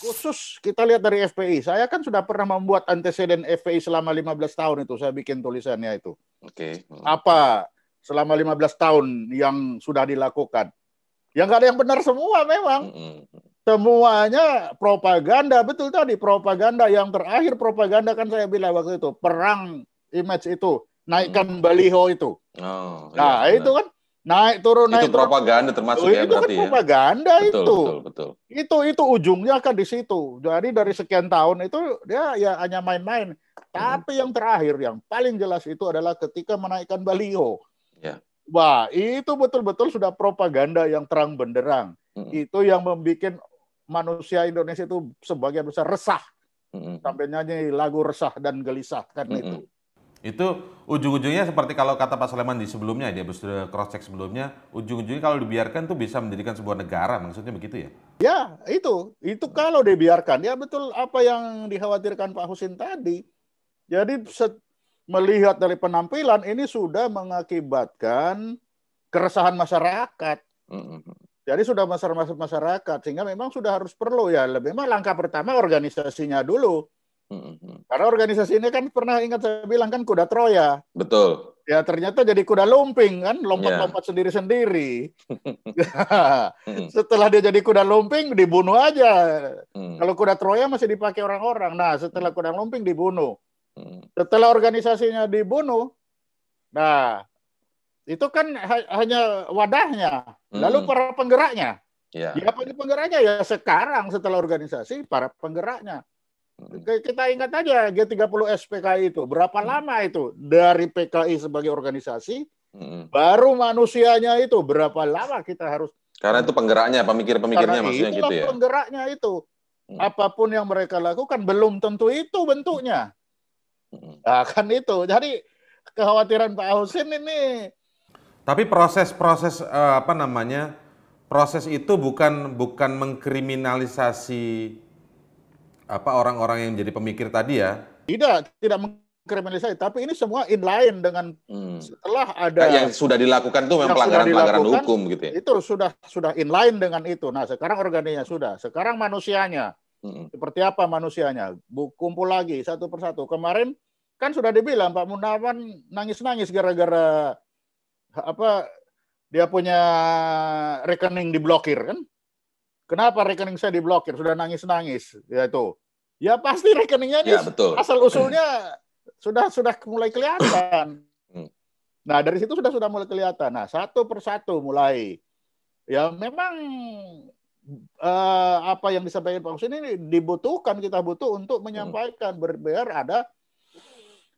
khusus kita lihat dari FPI. Saya kan sudah pernah membuat antecedent FPI selama 15 tahun itu. Saya bikin tulisannya itu. Oke. Okay. Hmm. Apa selama 15 tahun yang sudah dilakukan? Yang nggak ada yang benar semua memang. Hmm. Semuanya propaganda, betul tadi propaganda. Yang terakhir propaganda kan saya bilang waktu itu perang image itu naikkan hmm. baliho itu. Oh, iya, nah iya, itu kan naik turun naik itu propaganda termasuk oh, ya itu kan berarti kan ya. propaganda itu betul, betul. itu itu ujungnya kan di situ jadi dari sekian tahun itu dia ya hanya main-main hmm. tapi yang terakhir yang paling jelas itu adalah ketika menaikkan baliho ya. wah itu betul-betul sudah propaganda yang terang benderang hmm. itu yang membuat manusia Indonesia itu sebagian besar resah hmm. sampai nyanyi lagu resah dan gelisah kan hmm. itu itu ujung-ujungnya seperti kalau kata Pak Soleman di sebelumnya, dia sudah cross check sebelumnya, ujung-ujungnya kalau dibiarkan tuh bisa mendirikan sebuah negara, maksudnya begitu ya? Ya, itu. Itu kalau dibiarkan. Ya betul apa yang dikhawatirkan Pak Husin tadi. Jadi melihat dari penampilan ini sudah mengakibatkan keresahan masyarakat. Mm-hmm. Jadi sudah masyarakat masyarakat sehingga memang sudah harus perlu ya. lebih Memang langkah pertama organisasinya dulu Hmm. Karena organisasi ini kan pernah ingat saya bilang kan kuda Troya. Betul. Ya ternyata jadi kuda lumping kan, lompat-lompat ya. sendiri-sendiri. Mm-hmm. setelah dia jadi kuda lumping dibunuh aja. Mm-hmm. Kalau kuda Troya masih dipakai orang-orang. Nah setelah kuda lumping dibunuh. Mm-hmm. Setelah organisasinya dibunuh, nah itu kan ha hanya wadahnya. Lalu para penggeraknya. Ya. Yeah. penggeraknya ya sekarang setelah organisasi para penggeraknya kita ingat aja G30 SPKI itu berapa hmm. lama itu dari PKI sebagai organisasi hmm. baru manusianya itu berapa lama kita harus karena itu penggeraknya pemikir-pemikirnya maksudnya gitu ya penggeraknya itu hmm. apapun yang mereka lakukan belum tentu itu bentuknya hmm. nah, kan itu jadi kekhawatiran Pak Husin ini tapi proses-proses eh, apa namanya proses itu bukan bukan mengkriminalisasi apa orang-orang yang jadi pemikir tadi ya? Tidak, tidak mengkriminalisasi. Tapi ini semua inline dengan hmm. setelah ada yang sudah dilakukan itu memang pelanggaran-pelanggaran hukum gitu ya. Itu sudah sudah inline dengan itu. Nah, sekarang organiknya sudah. Sekarang manusianya. Hmm. Seperti apa manusianya? Kumpul lagi satu persatu. Kemarin kan sudah dibilang Pak Munawan nangis-nangis gara-gara apa dia punya rekening diblokir kan? Kenapa rekening saya diblokir? Sudah nangis-nangis ya itu. Ya pasti rekeningnya ini ya, betul. asal usulnya sudah sudah mulai kelihatan. Hmm. Nah dari situ sudah sudah mulai kelihatan. Nah satu persatu mulai. Ya memang eh, apa yang disampaikan Pak Husin ini dibutuhkan kita butuh untuk hmm. menyampaikan berbiar ada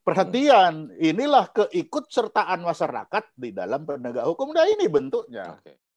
perhatian. Inilah keikutsertaan masyarakat di dalam penegak hukum. Nah ini bentuknya. Okay.